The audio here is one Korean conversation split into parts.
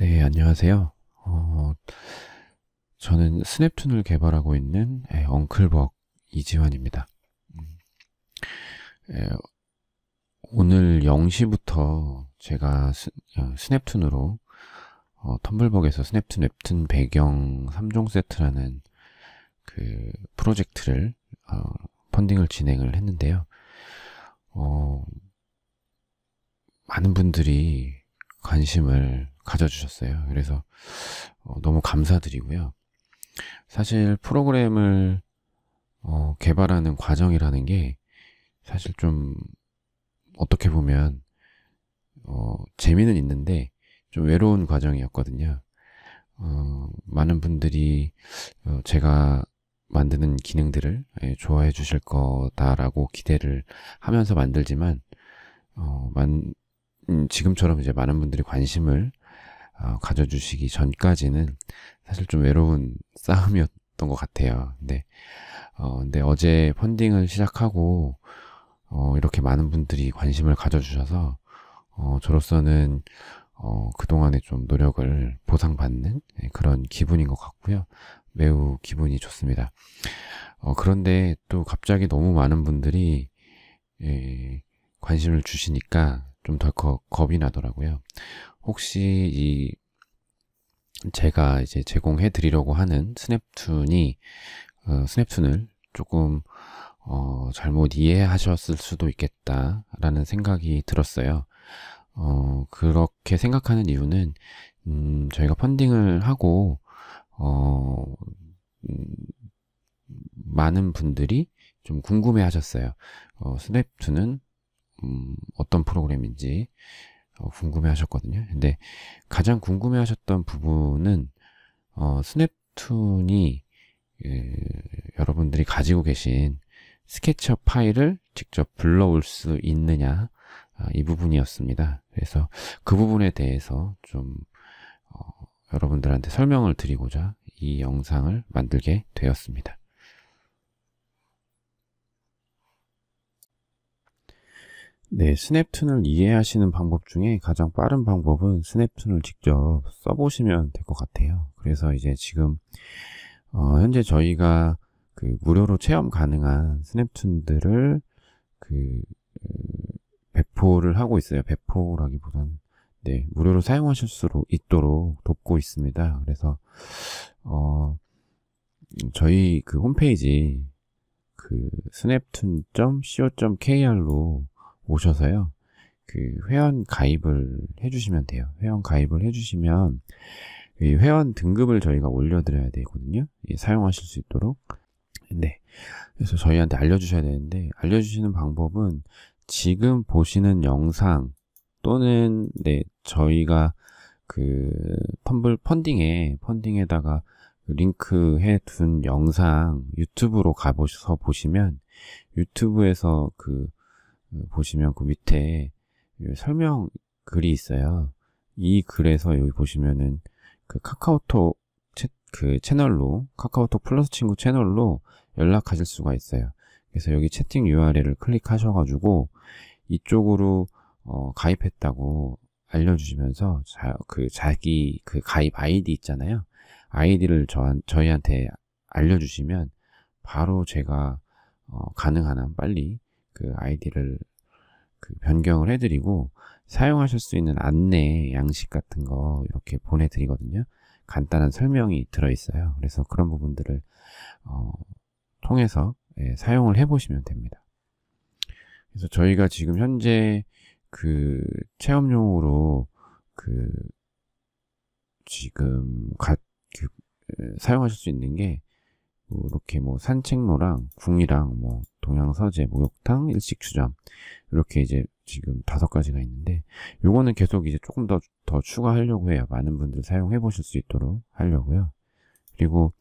네, 안녕하세요. 어, 저는 스냅툰을 개발하고 있는 에, 예, 엉클벅 이지환입니다. 에, 음. 예, 오늘 0시부터 제가 스, 어, 냅툰으로 어, 텀블벅에서 스냅툰 웹툰 배경 3종 세트라는 그 프로젝트를 어, 펀딩을 진행을 했는데요. 어, 많은 분들이 관심을 가져주셨어요. 그래서 어, 너무 감사드리고요. 사실 프로그램을 어, 개발하는 과정이라는 게 사실 좀 어떻게 보면 어, 재미는 있는데 좀 외로운 과정이었거든요. 어, 많은 분들이 어, 제가 만드는 기능들을 예, 좋아해 주실 거다라고 기대를 하면서 만들지만 어, 만, 음, 지금처럼 이제 많은 분들이 관심을 어, 가져주시기 전까지는 사실 좀 외로운 싸움이었던 것 같아요. 근데, 어, 근데 어제 펀딩을 시작하고, 어, 이렇게 많은 분들이 관심을 가져주셔서, 어, 저로서는, 어, 그동안의 좀 노력을 보상받는 예, 그런 기분인 것 같고요. 매우 기분이 좋습니다. 어, 그런데 또 갑자기 너무 많은 분들이, 예, 관심을 주시니까 좀더 겁이 나더라고요. 혹시 이 제가 이제 제공해 드리려고 하는 스냅툰이 어, 스냅툰을 조금 어, 잘못 이해하셨을 수도 있겠다라는 생각이 들었어요. 어, 그렇게 생각하는 이유는 음, 저희가 펀딩을 하고 어, 음, 많은 분들이 좀 궁금해 하셨어요. 어, 스냅툰은 음, 어떤 프로그램인지 어, 궁금해 하셨거든요. 근데 가장 궁금해 하셨던 부분은 어, 스냅툰이 그, 여러분들이 가지고 계신 스케치업 파일을 직접 불러올 수 있느냐 아, 이 부분이었습니다. 그래서 그 부분에 대해서 좀 어, 여러분들한테 설명을 드리고자 이 영상을 만들게 되었습니다. 네, 스냅툰을 이해하시는 방법 중에 가장 빠른 방법은 스냅툰을 직접 써보시면 될 것 같아요. 그래서 이제 지금 어, 현재 저희가 그 무료로 체험 가능한 스냅툰들을 그 음, 배포를 하고 있어요. 배포라기보단 네, 무료로 사용하실 수 있도록 돕고 있습니다. 그래서 어, 저희 그 홈페이지 그 스냅툰.co.kr로 오셔서요. 그 회원 가입을 해주시면 돼요. 회원 가입을 해주시면 이 회원 등급을 저희가 올려드려야 되거든요. 예, 사용하실 수 있도록. 네. 그래서 저희한테 알려주셔야 되는데 알려주시는 방법은 지금 보시는 영상 또는 네 저희가 그 펀블 펀딩에 펀딩에다가 그 링크해 둔 영상 유튜브로 가보셔서 보시면 유튜브에서 그 보시면 그 밑에 설명 글이 있어요. 이 글에서 여기 보시면은 그 카카오톡 채, 그 채널로 카카오톡 플러스 친구 채널로 연락하실 수가 있어요. 그래서 여기 채팅 URL을 클릭하셔가지고 이쪽으로 어, 가입했다고 알려주시면서 자, 그 자기 그 가입 아이디 있잖아요. 아이디를 저, 저희한테 알려주시면 바로 제가 어, 가능한 한 빨리 그 아이디를 그 변경을 해드리고 사용하실 수 있는 안내 양식 같은 거 이렇게 보내드리거든요. 간단한 설명이 들어있어요. 그래서 그런 부분들을 어, 통해서 예, 사용을 해보시면 됩니다. 그래서 저희가 지금 현재 그 체험용으로 그 지금 가, 그, 사용하실 수 있는 게 이렇게 뭐 산책로랑 궁이랑 뭐 동양서재, 목욕탕, 일식주점 이렇게 이제 지금 다섯 가지가 있는데 요거는 계속 이제 조금 더 더 추가하려고 해요. 많은 분들 사용해 보실 수 있도록 하려고요. 그리고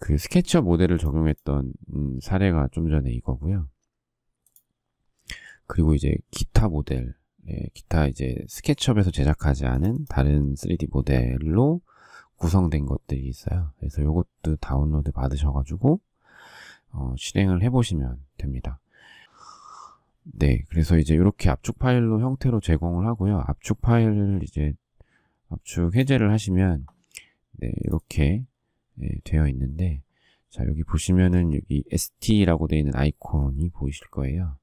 그 스케치업 모델을 적용했던 음, 사례가 좀 전에 이거고요. 그리고 이제 기타 모델, 예, 기타 이제 스케치업에서 제작하지 않은 다른 3D 모델로 구성된 것들이 있어요. 그래서 이것도 다운로드 받으셔가지고 어, 실행을 해보시면 됩니다. 네, 그래서 이제 이렇게 압축 파일로 형태로 제공을 하고요. 압축 파일 을 이제 압축 해제를 하시면 네, 이렇게 네, 되어 있는데 자 여기 보시면은 여기 st라고 되어 있는 아이콘이 보이실 거예요.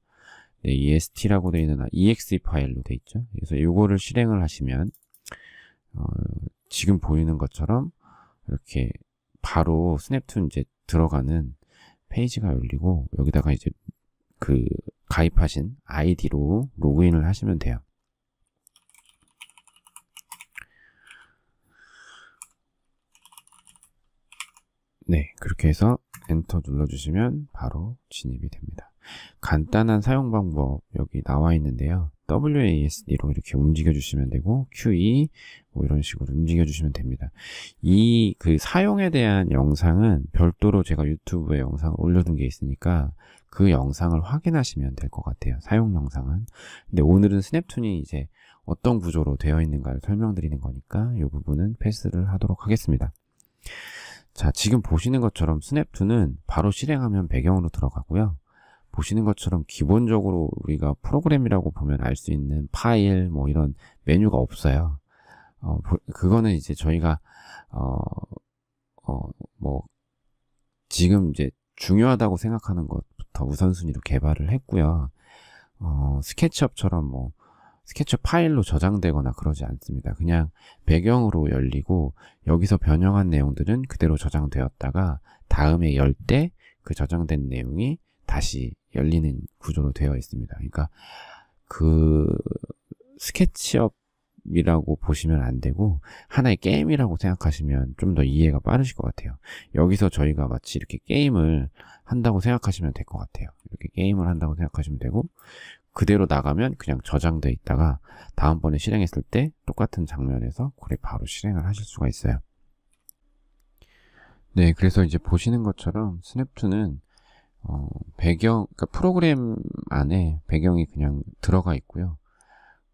네, 이 st라고 되어 있는 exe 아, e 파일로 되어 있죠. 그래서 이거를 실행을 하시면 어, 지금 보이는 것처럼 이렇게 바로 스냅툰 이제 들어가는 페이지가 열리고 여기다가 이제 그 가입하신 아이디로 로그인을 하시면 돼요. 네, 그렇게 해서 엔터 눌러주시면 바로 진입이 됩니다. 간단한 사용 방법 여기 나와 있는데요. WASD로 이렇게 움직여 주시면 되고 QE 뭐 이런 식으로 움직여 주시면 됩니다. 이 그 사용에 대한 영상은 별도로 제가 유튜브에 영상을 올려둔 게 있으니까 그 영상을 확인하시면 될 것 같아요. 사용 영상은. 근데 오늘은 스냅툰이 이제 어떤 구조로 되어 있는가를 설명드리는 거니까 이 부분은 패스를 하도록 하겠습니다. 자, 지금 보시는 것처럼 스냅툰은 바로 실행하면 배경으로 들어가고요. 보시는 것처럼 기본적으로 우리가 프로그램이라고 보면 알 수 있는 파일 뭐 이런 메뉴가 없어요. 어, 그거는 이제 저희가 어, 어, 뭐 지금 이제 중요하다고 생각하는 것부터 우선순위로 개발을 했고요. 어, 스케치업처럼 뭐 스케치업 파일로 저장되거나 그러지 않습니다. 그냥 배경으로 열리고 여기서 변형한 내용들은 그대로 저장되었다가 다음에 열 때 그 저장된 내용이 다시 열리는 구조로 되어 있습니다. 그러니까 그 스케치업이라고 보시면 안 되고 하나의 게임이라고 생각하시면 좀 더 이해가 빠르실 것 같아요. 여기서 저희가 마치 이렇게 게임을 한다고 생각하시면 될 것 같아요. 이렇게 게임을 한다고 생각하시면 되고 그대로 나가면 그냥 저장되어 있다가 다음번에 실행했을 때 똑같은 장면에서 그래 바로 실행을 하실 수가 있어요. 네, 그래서 이제 보시는 것처럼 스냅2는 어, 배경, 그러니까 프로그램 안에 배경이 그냥 들어가 있고요.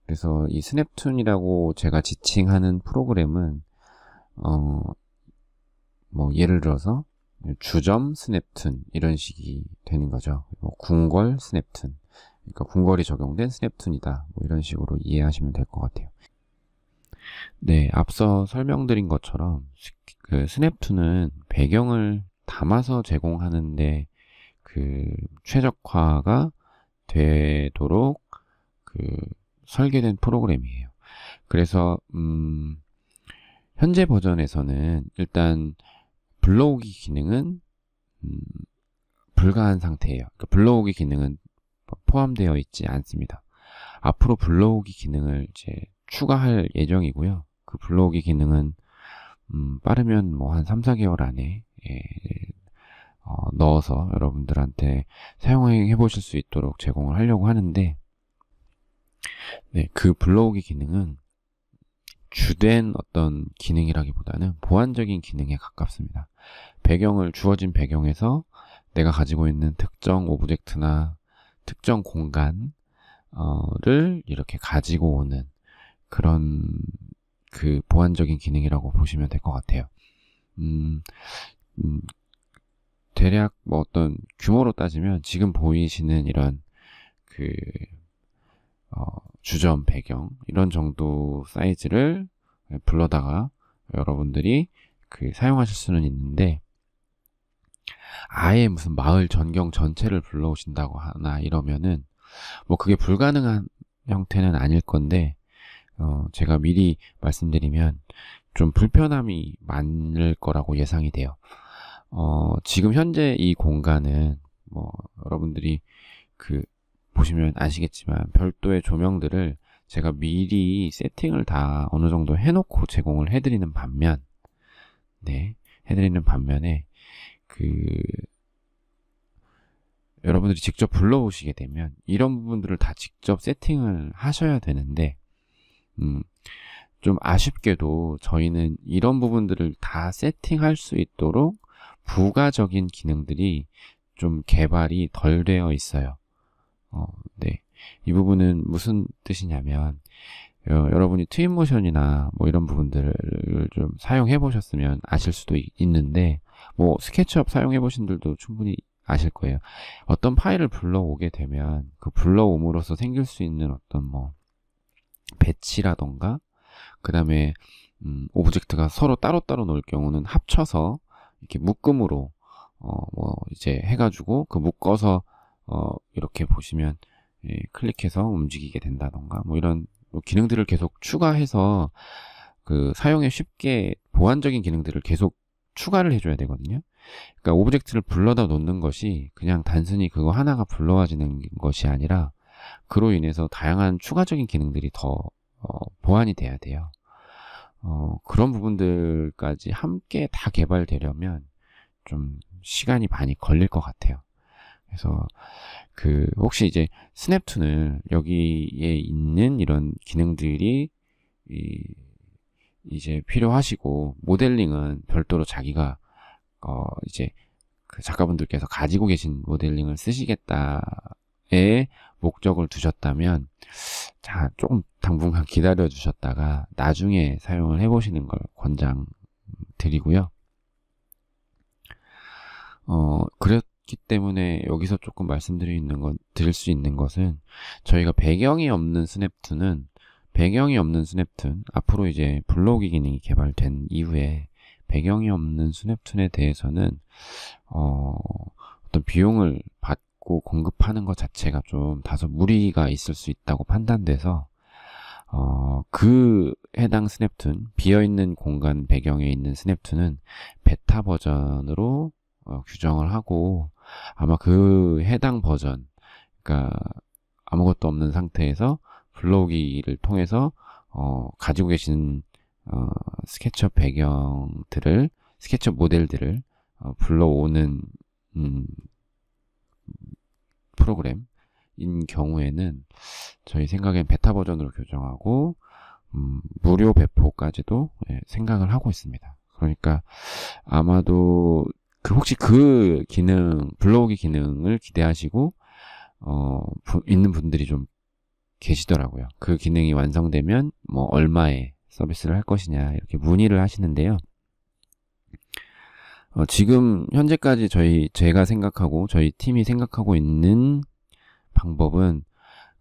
그래서 이 스냅툰이라고 제가 지칭하는 프로그램은 어, 뭐 예를 들어서 주점 스냅툰 이런 식이 되는 거죠. 뭐 궁궐 스냅툰, 그러니까 궁궐이 적용된 스냅툰이다. 뭐 이런 식으로 이해하시면 될 것 같아요. 네, 앞서 설명드린 것처럼 그 스냅툰은 배경을 담아서 제공하는데 그 최적화가 되도록 그 설계된 프로그램이에요. 그래서 음 현재 버전에서는 일단 불러오기 기능은 음 불가한 상태예요. 그러니까 불러오기 기능은 포함되어 있지 않습니다. 앞으로 불러오기 기능을 이제 추가할 예정이고요. 그 불러오기 기능은 음 빠르면 뭐 한 3, 4개월 안에 예 어, 넣어서 여러분들한테 사용해 보실 수 있도록 제공을 하려고 하는데 네, 그블로그기 기능은 주된 어떤 기능이라기보다는 보완적인 기능에 가깝습니다. 배경을 주어진 배경에서 내가 가지고 있는 특정 오브젝트나 특정 공간을 어, 이렇게 가지고 오는 그런 그 보완적인 기능이라고 보시면 될 것 같아요. 음, 음, 대략 뭐 어떤 규모로 따지면 지금 보이시는 이런 그 어, 주점 배경 이런 정도 사이즈를 불러다가 여러분들이 그 사용하실 수는 있는데 아예 무슨 마을 전경 전체를 불러오신다고 하나 이러면은 뭐 그게 불가능한 형태는 아닐 건데 어, 제가 미리 말씀드리면 좀 불편함이 많을 거라고 예상이 돼요. 어, 지금 현재 이 공간은 뭐 여러분들이 그 보시면 아시겠지만 별도의 조명들을 제가 미리 세팅을 다 어느 정도 해놓고 제공을 해드리는 반면 네 해드리는 반면에 그 여러분들이 직접 불러오시게 되면 이런 부분들을 다 직접 세팅을 하셔야 되는데 음, 좀 아쉽게도 저희는 이런 부분들을 다 세팅할 수 있도록 부가적인 기능들이 좀 개발이 덜 되어 있어요. 어, 네. 이 부분은 무슨 뜻이냐면, 어, 여러분이 트윈 모션이나 뭐 이런 부분들을 좀 사용해 보셨으면 아실 수도 있는데, 뭐 스케치업 사용해 보신 분들도 충분히 아실 거예요. 어떤 파일을 불러오게 되면 그 불러옴으로써 생길 수 있는 어떤 뭐 배치라던가 그 다음에 음, 오브젝트가 서로 따로따로 놓을 경우는 합쳐서 이렇게 묶음으로 어뭐 이제 해가지고 그 묶어서 어 이렇게 보시면 예, 클릭해서 움직이게 된다던가 뭐 이런 기능들을 계속 추가해서 그 사용에 쉽게 보완적인 기능들을 계속 추가를 해줘야 되거든요. 그러니까 오브젝트를 불러다 놓는 것이 그냥 단순히 그거 하나가 불러와지는 것이 아니라 그로 인해서 다양한 추가적인 기능들이 더 어, 보완이 돼야 돼요. 어, 그런 부분들까지 함께 다 개발되려면 좀 시간이 많이 걸릴 것 같아요. 그래서 그 혹시 이제 스냅툰을 여기에 있는 이런 기능들이 이, 이제 필요하시고 모델링은 별도로 자기가 어 이제 그 작가분들께서 가지고 계신 모델링을 쓰시겠다에 목적을 두셨다면 자, 조금 당분간 기다려 주셨다가 나중에 사용을 해보시는 걸 권장 드리고요. 어, 그렇기 때문에 여기서 조금 말씀드리는 건, 드릴 수 있는 것은 저희가 배경이 없는 스냅툰은 배경이 없는 스냅툰, 앞으로 이제 블로그 기능이 개발된 이후에 배경이 없는 스냅툰에 대해서는 어, 어떤 비용을 갖고 공급하는 것 자체가 좀 다소 무리가 있을 수 있다고 판단돼서 어, 그 해당 스냅툰, 비어있는 공간 배경에 있는 스냅툰은 베타 버전으로 어, 규정을 하고 아마 그 해당 버전, 그러니까 아무것도 없는 상태에서 블로기를 통해서 어, 가지고 계신 어, 스케쳐 배경들을 스케쳐 모델들을 어, 불러오는 음, 프로그램인 경우에는 저희 생각엔 베타 버전으로 교정하고 음, 무료 배포까지도 예, 생각을 하고 있습니다. 그러니까 아마도 그 혹시 그 기능 블로그기 기능을 기대하시고 어, 부, 있는 분들이 좀 계시더라고요. 그 기능이 완성되면 뭐 얼마에 서비스를 할 것이냐 이렇게 문의를 하시는데요. 어, 지금 현재까지 저희 제가 생각하고 저희 팀이 생각하고 있는 방법은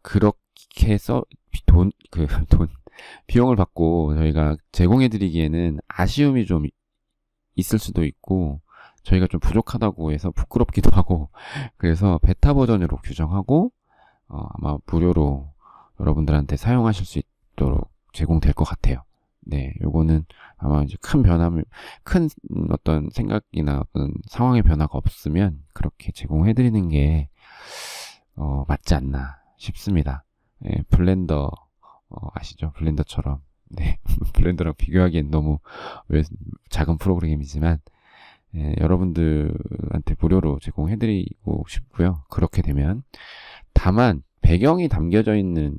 그렇게 써돈그돈 그, 돈, 비용을 받고 저희가 제공해드리기에는 아쉬움이 좀 있을 수도 있고 저희가 좀 부족하다고 해서 부끄럽기도 하고 그래서 베타 버전으로 규정하고 어, 아마 무료로 여러분들한테 사용하실 수 있도록 제공될 것 같아요. 네, 요거는 아마 이제 큰 변화, 큰 어떤 생각이나 어떤 상황의 변화가 없으면 그렇게 제공해드리는 게, 어, 맞지 않나 싶습니다. 네, 블렌더, 어, 아시죠? 블렌더처럼. 네, 블렌더랑 비교하기엔 너무 작은 프로그램이지만, 네, 여러분들한테 무료로 제공해드리고 싶고요. 그렇게 되면. 다만, 배경이 담겨져 있는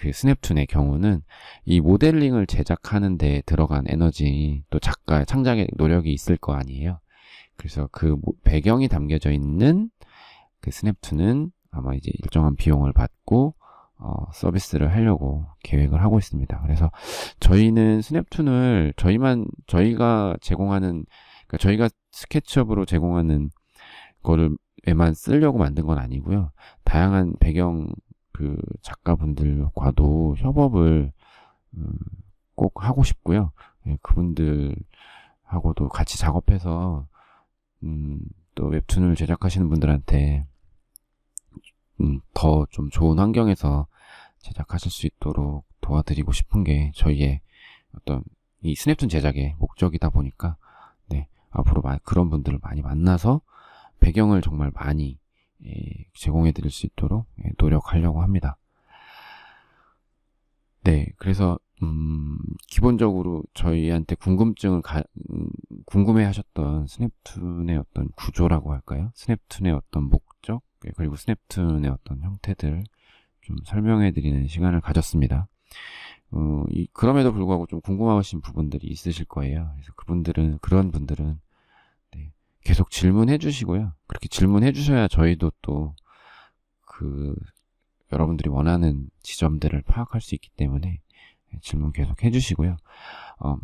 그 스냅툰의 경우는 이 모델링을 제작하는 데 들어간 에너지 또 작가 의 창작의 노력이 있을 거 아니에요. 그래서 그 배경이 담겨져 있는 그 스냅툰은 아마 이제 일정한 비용을 받고 어, 서비스를 하려고 계획을 하고 있습니다. 그래서 저희는 스냅툰을 저희만 저희가 제공하는 그러니까 저희가 스케치업으로 제공하는 거를에만 쓰려고 만든 건 아니고요. 다양한 배경 그 작가분들과도 협업을 음, 꼭 하고 싶고요. 예, 그분들하고도 같이 작업해서 음, 또 웹툰을 제작하시는 분들한테 음, 더 좀 좋은 환경에서 제작하실 수 있도록 도와드리고 싶은 게 저희의 어떤 이 스냅툰 제작의 목적이다 보니까 네, 앞으로 그런 분들을 많이 만나서 배경을 정말 많이 제공해 드릴 수 있도록 예, 노력하려고 합니다. 네, 그래서 음, 기본적으로 저희한테 궁금증을 가, 음, 궁금해 하셨던 스냅툰의 어떤 구조라고 할까요? 스냅툰의 어떤 목적, 예, 그리고 스냅툰의 어떤 형태들 좀 설명해 드리는 시간을 가졌습니다. 어, 이, 그럼에도 불구하고 좀 궁금하신 부분들이 있으실 거예요. 그래서 그분들은, 그런 분들은 계속 질문해 주시고요. 그렇게 질문해 주셔야 저희도 또 그 여러분들이 원하는 지점들을 파악할 수 있기 때문에 질문 계속 해 주시고요. 음,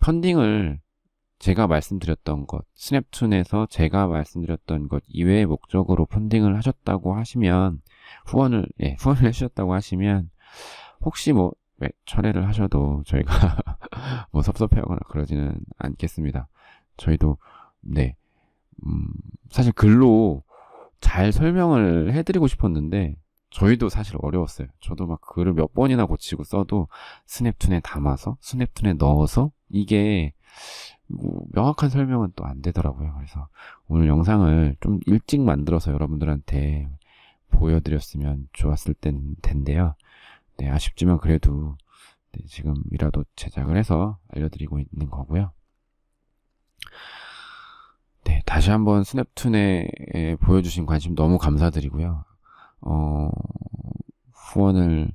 펀딩을 제가 말씀드렸던 것, 스냅툰에서 제가 말씀드렸던 것 이외의 목적으로 펀딩을 하셨다고 하시면 후원을 예, 후원을 해주셨다고 하시면 혹시 뭐 철회를 하셔도 저희가 뭐 섭섭해하거나 그러지는 않겠습니다. 저희도 네 음, 사실 글로 잘 설명을 해드리고 싶었는데 저희도 사실 어려웠어요. 저도 막 글을 몇 번이나 고치고 써도 스냅툰에 담아서 스냅툰에 넣어서 이게 뭐 명확한 설명은 또 안 되더라고요. 그래서 오늘 영상을 좀 일찍 만들어서 여러분들한테 보여드렸으면 좋았을 텐, 텐데요. 네, 아쉽지만 그래도 네, 지금이라도 제작을 해서 알려드리고 있는 거고요. 다시 한번 스냅툰에 보여주신 관심 너무 감사드리고요. 어, 후원을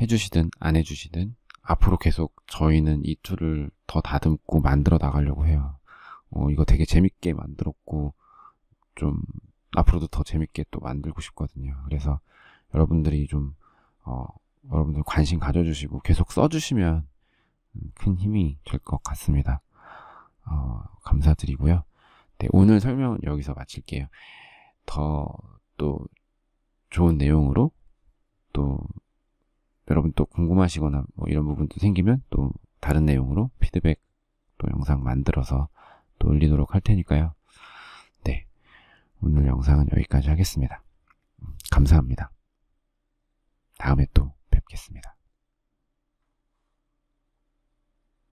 해주시든 안 해주시든 앞으로 계속 저희는 이 툴을 더 다듬고 만들어 나가려고 해요. 어, 이거 되게 재밌게 만들었고 좀 앞으로도 더 재밌게 또 만들고 싶거든요. 그래서 여러분들이 좀 어, 여러분들 관심 가져주시고 계속 써주시면 큰 힘이 될 것 같습니다. 어, 감사드리고요. 네, 오늘 설명은 여기서 마칠게요. 더 또 좋은 내용으로 또 여러분 또 궁금하시거나 뭐 이런 부분도 생기면 또 다른 내용으로 피드백 또 영상 만들어서 또 올리도록 할 테니까요. 네. 오늘 영상은 여기까지 하겠습니다. 음, 감사합니다. 다음에 또 뵙겠습니다.